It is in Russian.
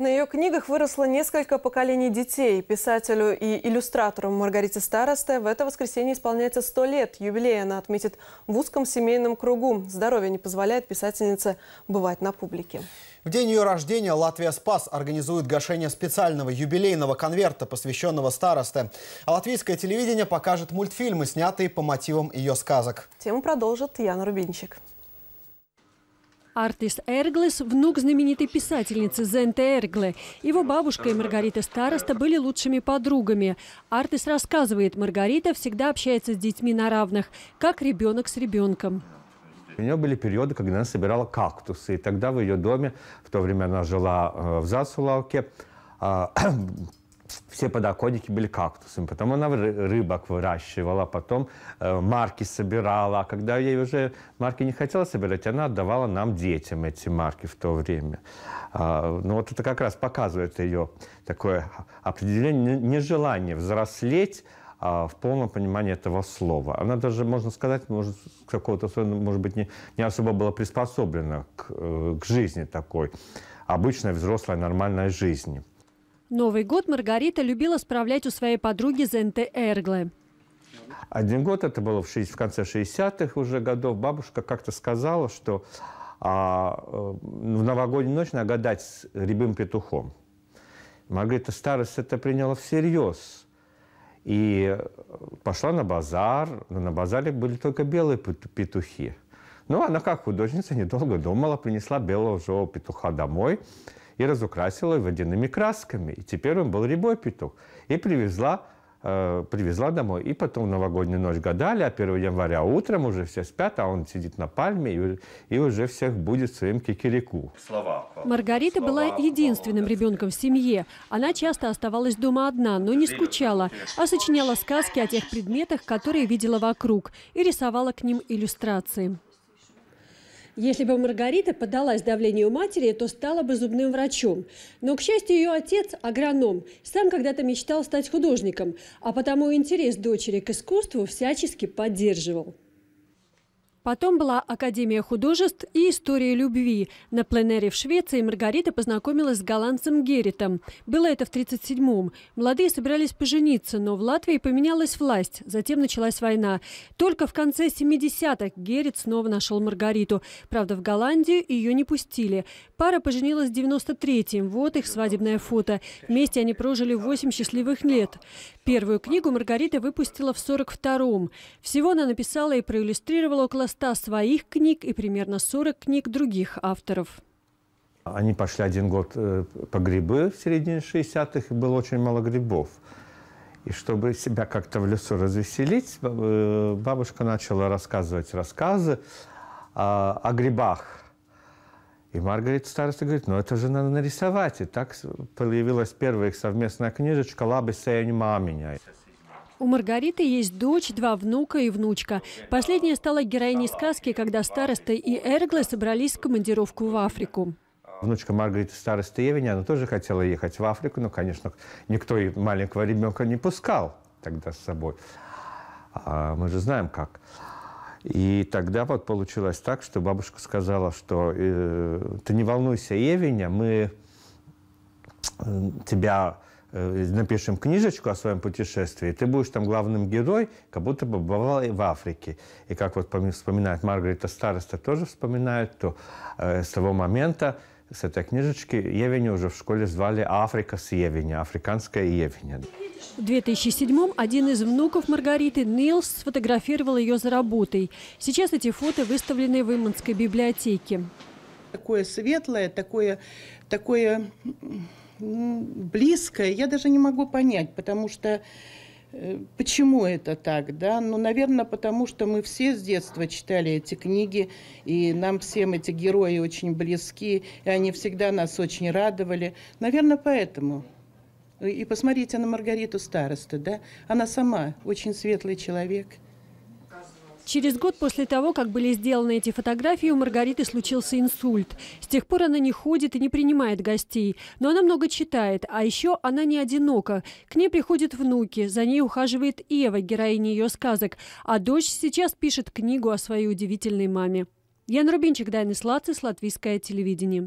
На ее книгах выросло несколько поколений детей. Писателю и иллюстратору Маргарите Старосте в это воскресенье исполняется 100 лет. Юбилей она отметит в узком семейном кругу. Здоровье не позволяет писательнице бывать на публике. В день ее рождения Латвия Спас организует гашение специального юбилейного конверта, посвященного старосте. А латвийское телевидение покажет мультфильмы, снятые по мотивам ее сказок. Тему продолжит Яна Рубинчик. Артист Эрглес – внук знаменитой писательницы Зенте Эргле. Его бабушка и Маргарита Староста были лучшими подругами. Артист рассказывает, Маргарита всегда общается с детьми на равных, как ребенок с ребенком. У нее были периоды, когда она собирала кактусы. И тогда в ее доме, в то время она жила э, в Засулауке, а, все подоконники были кактусами. Потом она рыбок выращивала, потом марки собирала. А когда ей уже марки не хотела собирать, она отдавала нам, детям, эти марки в то время. А, ну вот это как раз показывает ее такое определение, нежелание взрослеть а в полном понимании этого слова. Она даже, можно сказать, может, какого-то, может быть, не, не особо была приспособлена к, к жизни такой, обычной взрослой нормальной жизни. Новый год Маргарита любила справлять у своей подруги Зенте Эрглы. Один год это было в, в конце 60-х уже годов. Бабушка как-то сказала, что а, э, в новогоднюю ночь надо гадать с рябым петухом. Маргарита старость это приняла всерьез. И э, пошла на базар. Но на базаре были только белые петухи. Ну, она как художница недолго думала, принесла белого живого петуха домой – и разукрасила водяными красками. И теперь он был рябой петух. И привезла э, привезла домой. И потом новогоднюю ночь гадали, а 1 января утром уже все спят, а он сидит на пальме и, и уже всех будет своим кикирику. Слова. Маргарита Слова. была единственным ребенком в семье. Она часто оставалась дома одна, но не скучала, а сочиняла сказки о тех предметах, которые видела вокруг, и рисовала к ним иллюстрации. Если бы Маргарита поддалась давлению матери, то стала бы зубным врачом. Но, к счастью, ее отец – агроном. Сам когда-то мечтал стать художником, а потому интерес дочери к искусству всячески поддерживал. Потом была Академия художеств и история любви. На пленэре в Швеции Маргарита познакомилась с голландцем Герритом. Было это в 1937-м. Молодые собирались пожениться, но в Латвии поменялась власть. Затем началась война. Только в конце 70-х Геррит снова нашел Маргариту. Правда, в Голландию ее не пустили. Пара поженилась в 93-м. Вот их свадебное фото. Вместе они прожили 8 счастливых лет. Первую книгу Маргарита выпустила в 42-м. Всего она написала и проиллюстрировала около 100 своих книг и примерно 40 книг других авторов. Они пошли один год э, по грибы в середине 60-х, и было очень мало грибов. И чтобы себя как-то в лесу развеселить, э, бабушка начала рассказывать рассказы о, а, о грибах. И Маргарет староста говорит, ну это же надо нарисовать. И так появилась первая их совместная книжечка «Лабы сеянь маменя». У Маргариты есть дочь, два внука и внучка. Последняя стала героиней сказки, когда староста и Эргла собрались в командировку в Африку. Внучка Маргариты староста Евеня, она тоже хотела ехать в Африку, но, конечно, никто маленького ребенка не пускал тогда с собой. А мы же знаем, как. И тогда вот получилось так, что бабушка сказала, что э, ты не волнуйся, Евеня, мы э, тебя Э, напишем книжечку о своем путешествии, ты будешь там главным герой, как будто бы бывал и в Африке. И как вот вспоминает Маргарита Староста, тоже вспоминает, то э, с того момента, с этой книжечки Евеню уже в школе звали Африка с Евеня, африканская Евеня. В 2007-м один из внуков Маргариты, Нилс, сфотографировал ее за работой. Сейчас эти фото выставлены в Иманской библиотеке. Такое светлое, такое, такое близкое, я даже не могу понять, потому что э, Почему это так, да? Ну, наверное, потому что мы все с детства читали эти книги, и нам всем эти герои очень близки, и они всегда нас очень радовали. Наверное, поэтому. И посмотрите на Маргариту Староста, да? Она сама очень светлый человек – Через год после того, как были сделаны эти фотографии, у Маргариты случился инсульт. С тех пор она не ходит и не принимает гостей. Но она много читает, а еще она не одинока. К ней приходят внуки, за ней ухаживает Ева, героиня ее сказок. А дочь сейчас пишет книгу о своей удивительной маме. Ян Рубинчик, Дайны Слацы, Латвийское телевидение.